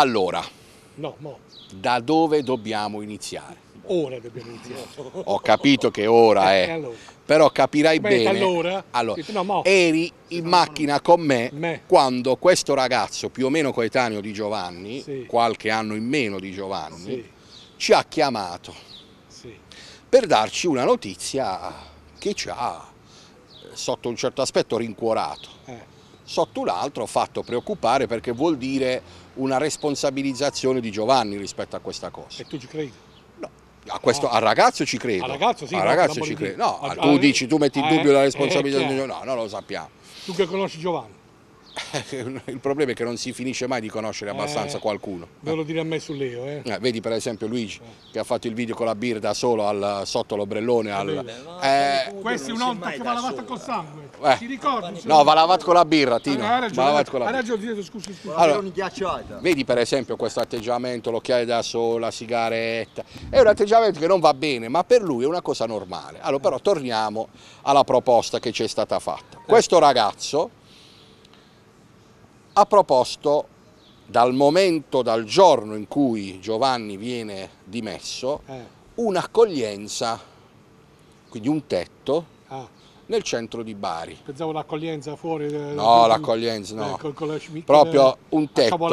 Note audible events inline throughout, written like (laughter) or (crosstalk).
Allora, no, no. da dove dobbiamo iniziare? Ora dobbiamo iniziare. Ho capito che ora è, eh, allora. però capirai Beh, bene. Allora, allora no, eri in macchina con me, me, quando questo ragazzo, più o meno coetaneo di Giovanni, sì. qualche anno in meno di Giovanni, sì. ci ha chiamato sì. per darci una notizia che ci ha, eh, sotto un certo aspetto, rincuorato. Eh sotto l'altro fatto preoccupare perché vuol dire una responsabilizzazione di Giovanni rispetto a questa cosa. E tu ci credi? No, a questo, no. al ragazzo ci credo. Al ragazzo sì. Al ragazzo ci credo. No, a, tu a, eh, dici, tu metti in eh, dubbio eh, la responsabilità eh, di cioè. Giovanni. No, non lo sappiamo. Tu che conosci Giovanni? Eh, (laughs) il problema è che non si finisce mai di conoscere abbastanza eh, qualcuno. Ve lo eh. dire a me su Leo. Eh. eh. vedi per esempio Luigi che ha fatto il video con la birra da solo al, sotto l'ombrellone. Al, no, questo è un'onta che va lavata col sangue. Ti ricordi? No, va lavata con la birra, Tino. Ah, ragione, Hai ragione, scusi, scusa. Allora, vedi per esempio questo atteggiamento, l'occhiale da sola, la sigaretta. È un atteggiamento che non va bene, ma per lui è una cosa normale. Allora però torniamo alla proposta che ci è stata fatta. Questo ragazzo ha proposto dal momento, dal giorno in cui Giovanni viene dimesso, eh. un'accoglienza, quindi un tetto, ah. nel centro di Bari. Pensavo l'accoglienza fuori? Eh, no, eh, l'accoglienza no, eh, con, con la proprio eh, un tetto,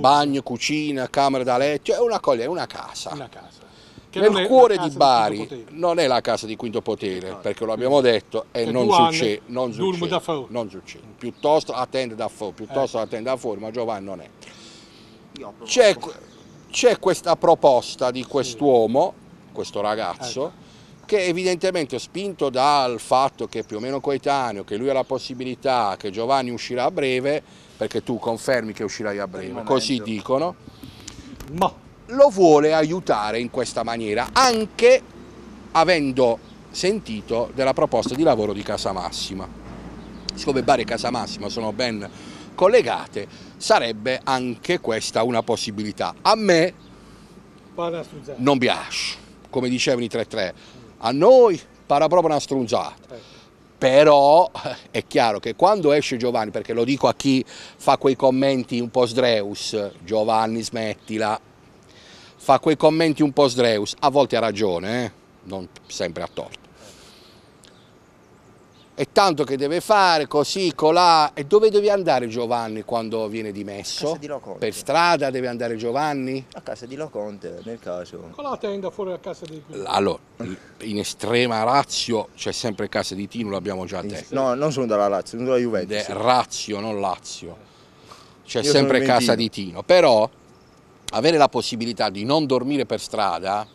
bagno, cucina, camera da letto, è cioè un'accoglienza, una casa. Una casa che nel cuore di Bari non è la casa di Quinto Potere, esatto. perché lo abbiamo detto e non succede, non succede, non succede. Piuttosto attende da fuori, piuttosto eh. attende da fuori, ma Giovanni non è. C'è, questa proposta di quest'uomo, questo ragazzo, che evidentemente spinto dal fatto che più o meno coetaneo, che lui ha la possibilità che Giovanni uscirà a breve, perché tu confermi che uscirai a breve, così dicono. Ma lo vuole aiutare in questa maniera, anche avendo sentito della proposta di lavoro di Casa Massima. Siccome Bari e Casa Massima sono ben collegate, sarebbe anche questa una possibilità. A me non piace, come dicevano i 3-3, a noi para proprio una strunzata. Eh. Però eh, è chiaro che quando esce Giovanni, perché lo dico a chi fa quei commenti un po' sdreus, Giovanni smettila, fa quei commenti un po' sdreus, a volte ha ragione, eh? non sempre a torto. E tanto che deve fare, così, colà. E dove deve andare Giovanni quando viene dimesso? A casa Di per strada deve andare Giovanni? A casa di Loconte, nel caso. Con la tenda fuori a casa di Tino. Allora, in estrema razio c'è sempre casa di Tino, l'abbiamo già detto. No, non sono dalla Lazio, sono dalla Juventus. De, razio, non Lazio. C'è sempre casa di Tino. Però avere la possibilità di non dormire per strada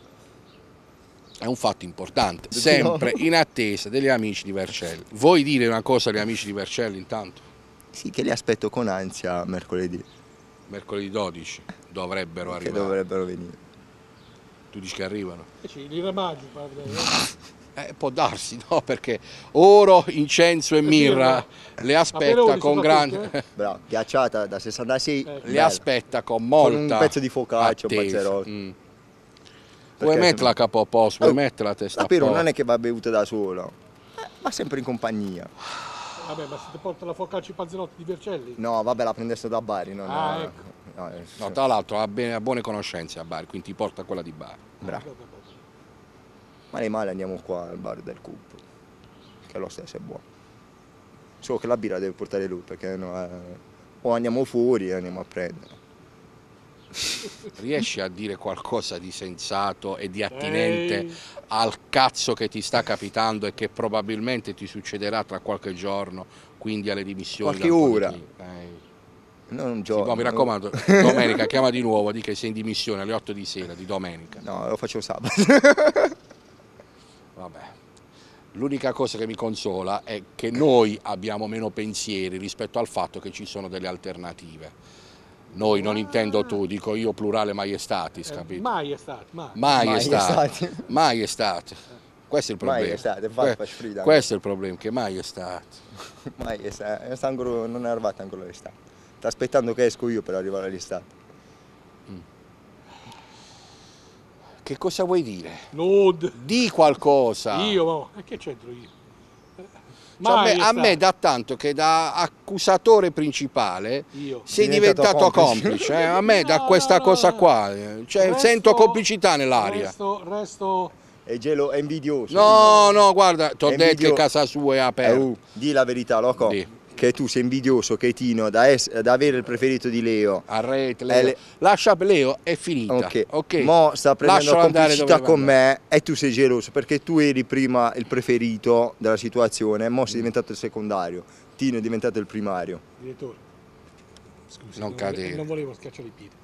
è un fatto importante, sempre in attesa degli amici di Vercelli. Vuoi dire una cosa agli amici di Vercelli intanto? Sì, che li aspetto con ansia mercoledì. Mercoledì 12 dovrebbero che arrivare. Che dovrebbero venire. Tu dici che arrivano? Sì, li ramaggio, parlo. (laughs) Eh, può darsi, (laughs) no? Perché oro, incenso e mirra le aspetta con grande... (laughs) Bravo, ghiacciata da 66. Eh. Le aspetta con molta Con un pezzo di focaccio, pazzerò. Mm. Vuoi metterla a capo a posto, vuoi oh, metterla a testa La però non è che va bevuta da sola, eh, va sempre in compagnia. Vabbè, ma se ti porta la focaccia panzerotti di Vercelli? No, vabbè, la prendesse da Bari. No, ah, no, ecco. no, no, tra l'altro ha, bene, ha buone conoscenze a Bari, quindi ti porta quella di Bari. Bravo male male andiamo qua al bar del Coop, che lo stesso è buono. Solo che la birra deve portare lui, perché no, eh, o andiamo fuori e andiamo a prendere. (laughs) Riesci a dire qualcosa di sensato e di attinente Ehi. al cazzo che ti sta capitando e che probabilmente ti succederà tra qualche giorno, quindi alle dimissioni. Qualche ora. Non un giorno. Sì, boh, no, mi raccomando, (laughs) domenica chiama di nuovo, di che sei in dimissione alle 8 di sera di domenica. No, lo faccio sabato. (laughs) vabbè. L'unica cosa che mi consola è che noi abbiamo meno pensieri rispetto al fatto che ci sono delle alternative. Noi, non intendo tu, dico io plurale maiestatis, eh, capito? Maiestat, mai. Maiestat, maiestat. Questo è il problema. Maiestat, que- questo è il problema, che maiestat. Maiestat, eh, non è arrivata ancora l'estate. Sta aspettando che esco io per arrivare all'estate. Che cosa vuoi dire? Nude. Di qualcosa. Io, no. E che c'entro io? Cioè, a, me, a me da tanto che da accusatore principale Io. sei diventato, diventato complice. complice eh? A me da questa cosa qua, eh. cioè, resto, sento complicità nell'aria. Resto, resto... E gelo è invidioso. No, no, guarda, ti ho detto che casa sua è aperta. Eh, uh, di la verità, loco. Dì che tu sei invidioso, che Tino, da, da, avere il preferito di Leo. Arrete, Leo. Le... Lascia Leo, è finita. Ok, okay. Mo sta prendendo la complicità con me e tu sei geloso perché tu eri prima il preferito della situazione, mo sei diventato il secondario. Tino è diventato il primario. Direttore, scusi, non, non, volevo, non volevo schiacciare i piedi.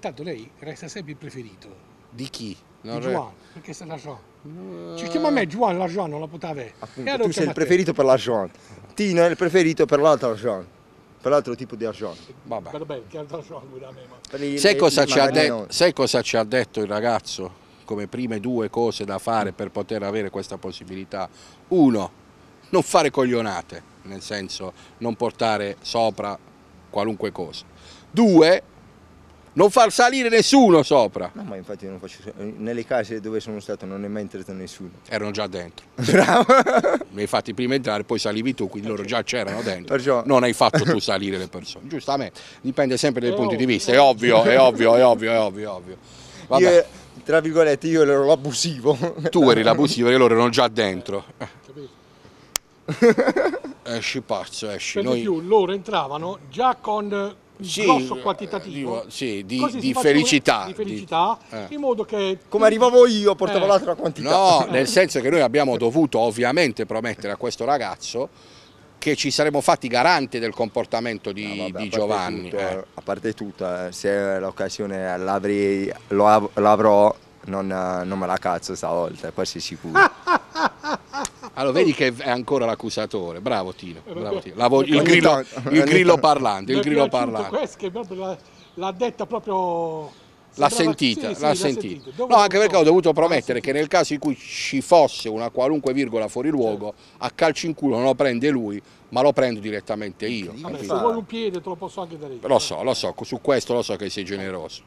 Tanto lei resta sempre il preferito. Di chi? Non di Juan, perché sta lasciando. Siccome a me Juan la Juan non la poteva avere. Appunto, tu sei il preferito per la Juan. Tino è il preferito per l'altra Juan. Per l'altro tipo di Arjon. Vabbè. Vabbè, che altra Arjon guida me. cosa sai cosa ci ha detto il ragazzo? Come prime due cose da fare per poter avere questa possibilità. Uno, non fare coglionate, nel senso non portare sopra qualunque cosa. Due, non far salire nessuno sopra. No, ma infatti non faccio... Eh, nelle case dove sono stato non è mai entrato nessuno. Erano già dentro. (laughs) Bravo. Mi hai fatti prima entrare, poi salivi tu, quindi loro già c'erano dentro. Perciò... Non hai fatto tu salire le persone. Giustamente, dipende sempre dai oh. punti di oh. vista. È ovvio, è ovvio, è ovvio, è ovvio, è ovvio. Vabbè. Io, tra virgolette, io ero l'abusivo. Tu eri l'abusivo e loro erano già dentro. Capito? esci pazzo, esci. Noi... più loro entravano già con sì, grosso eh, quantitativo sì, di, di felicità, di felicità di, in modo che come arrivavo io portavo eh. l'altra quantità no eh. nel senso che noi abbiamo dovuto ovviamente promettere a questo ragazzo che ci saremmo fatti garanti del comportamento di, no, vabbè, di Giovanni tutto, eh. a parte tutto eh, se l'occasione l'avrò non, non, me la cazzo stavolta poi sei sicuro (laughs) Allora, vedi che è ancora l'accusatore, bravo Tino, bravo Tino. Vo- il, grillo, il, grillo, (laughs) parlante, il grillo parlante. Questo che proprio l'ha detta proprio... L'ha sentita, sì, sì, l'ha sentita. No, anche perché ho dovuto ah, promettere che nel caso in cui ci fosse una qualunque virgola fuori luogo, certo. a calcio in culo non lo prende lui, ma lo prendo direttamente io. Vabbè, se vuoi un piede te lo posso anche dare io. Lo so, lo so, su questo lo so che sei generoso.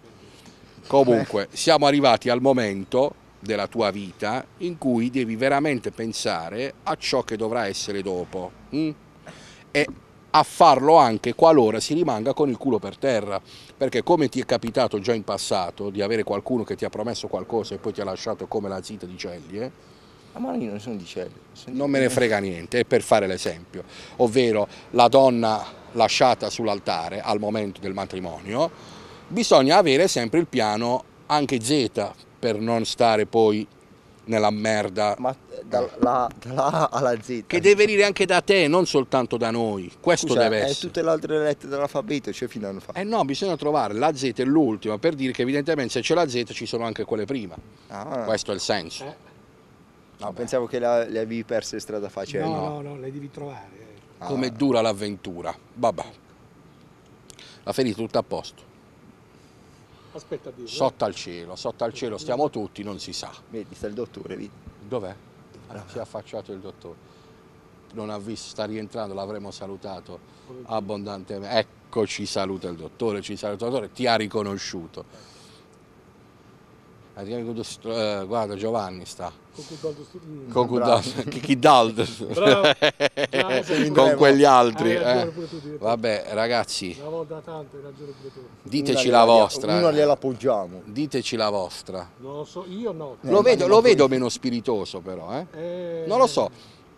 Comunque, siamo arrivati al momento della tua vita in cui devi veramente pensare a ciò che dovrà essere dopo mh? Mm? e a farlo anche qualora si rimanga con il culo per terra, perché come ti è capitato già in passato di avere qualcuno che ti ha promesso qualcosa e poi ti ha lasciato come la zitta di Celie eh? ma io non sono di cielo. non me ne frega niente, è per fare l'esempio, ovvero la donna lasciata sull'altare al momento del matrimonio, bisogna avere sempre il piano anche Z per non stare poi nella merda. Ma dalla, dalla A alla Z. Che deve venire anche da te, non soltanto da noi. Questo Scusa, deve eh, essere. E tutte le altre lettere dell'alfabeto, cioè fino a fa. Eh no, bisogna trovare la Z è l'ultima per dire che evidentemente se c'è la Z ci sono anche quelle prima. Ah, Questo è il senso. Eh. No, pensavo che la, le avevi perse strada facile. No, no, no, le devi trovare. Ah. Come dura l'avventura. Vabbè. La ferita tutto a posto. Aspetta a dirlo. Sotto al cielo, sotto al cielo stiamo tutti, non si sa. Vedi, sta il dottore, vedi. Dov'è? Ah, si è affacciato il dottore. Non ha visto, sta rientrando, l'avremmo salutato abbondantemente. Eccoci, saluta il dottore, ci saluta il dottore, ti ha riconosciuto. A dire che eh, guarda Giovanni sta. Cocudaldo. Mm, Chicchidaldo. (laughs) (laughs) Con quegli altri. Eh. Vabbè ragazzi. Una volta tanto hai ragione pure tu. Diteci la vostra. Una eh. gliela appoggiamo. Diteci la vostra. Non lo so, io no. Lo vedo, eh, lo vedo meno spiritoso però. Eh. Non lo so.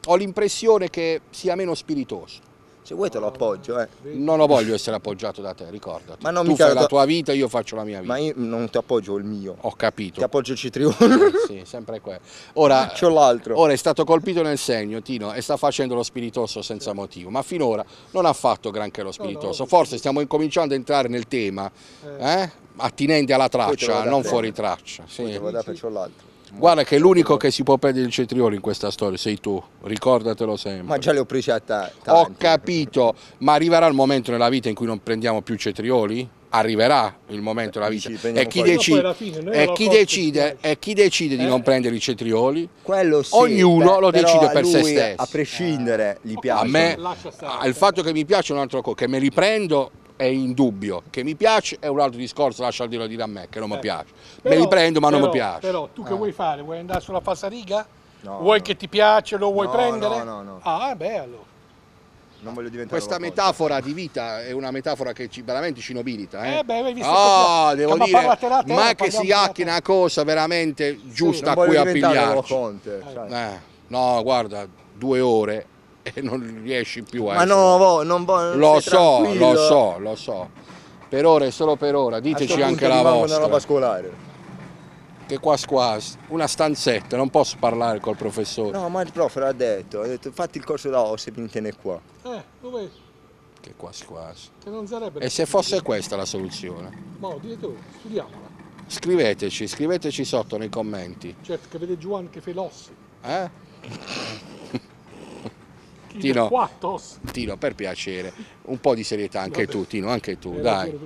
Ho l'impressione che sia meno spiritoso. Se vuoi te lo appoggio, eh. Non lo voglio essere appoggiato da te, ricordati. Ma non tu mi fai la tua... vita, io faccio la mia vita. Ma io non ti appoggio il mio. Ho capito. Ti appoggio il citriolo. Eh, sì, sempre quello. Ora, C'ho l'altro. Ora è stato colpito nel segno, Tino, e sta facendo lo spiritoso senza sì. motivo. Ma finora non ha fatto granché lo spiritoso. No, no, Forse stiamo incominciando ad entrare nel tema, eh. Eh? attinente alla traccia, non fuori traccia. Sì. Poi te lo dà, l'altro. Guarda che l'unico che si può prendere il cetriolo in questa storia sei tu, ricordatelo sempre. Ma già le ho prese a te. Ho capito, ma arriverà il momento nella vita in cui non prendiamo più cetrioli? Arriverà il momento nella vita. E chi, decide, fine, e, chi decide, e chi decide eh. di non prendere i cetrioli? Quello sì, Ognuno beh, lo decide per se stesso. A prescindere gli eh. piace. A me, il fatto che mi piace un altro co, che me li prendo è indubbio. Che mi piace è un altro discorso, lascia dirlo dire a me, che non mi eh, piace. Però, Me li prendo ma però, non mi piace. Però tu che ah. vuoi fare? Vuoi andare sulla falsariga? No, vuoi no. che ti piace, lo vuoi no, prendere? No, no, no. Ah, eh, beh, allora. Non voglio diventare Questa metafora di vita è una metafora che ci, veramente ci nobilita. Eh, eh beh, hai visto ah, oh, che devo che dire, ma, terra, ma che si hacchi una cosa veramente giusta sì, a cui appigliarci. Conte, eh. eh, no, guarda, due ore (laughs) e non riesci più a... Ma essere. no, boh, vo, non voglio... Boh, lo so, tranquillo. lo so, lo so. Per ora e solo per ora, diteci anche la vostra. una roba scolare. Che qua qua, una stanzetta, non posso parlare col professore. No, ma il prof l'ha detto, ha detto fatti il corso da osse e vieni qua. Eh, dove? vedi? Che quasi quasi. Che non sarebbe... E se fosse questa la soluzione? Ma no, dite tu, studiamola. Scriveteci, scriveteci sotto nei commenti. Certo, che vede Giovanni che fai l'ossi. Eh? (laughs) Tino, Tino, per piacere, un po' di serietà anche tu, Tino, anche tu, eh, dai.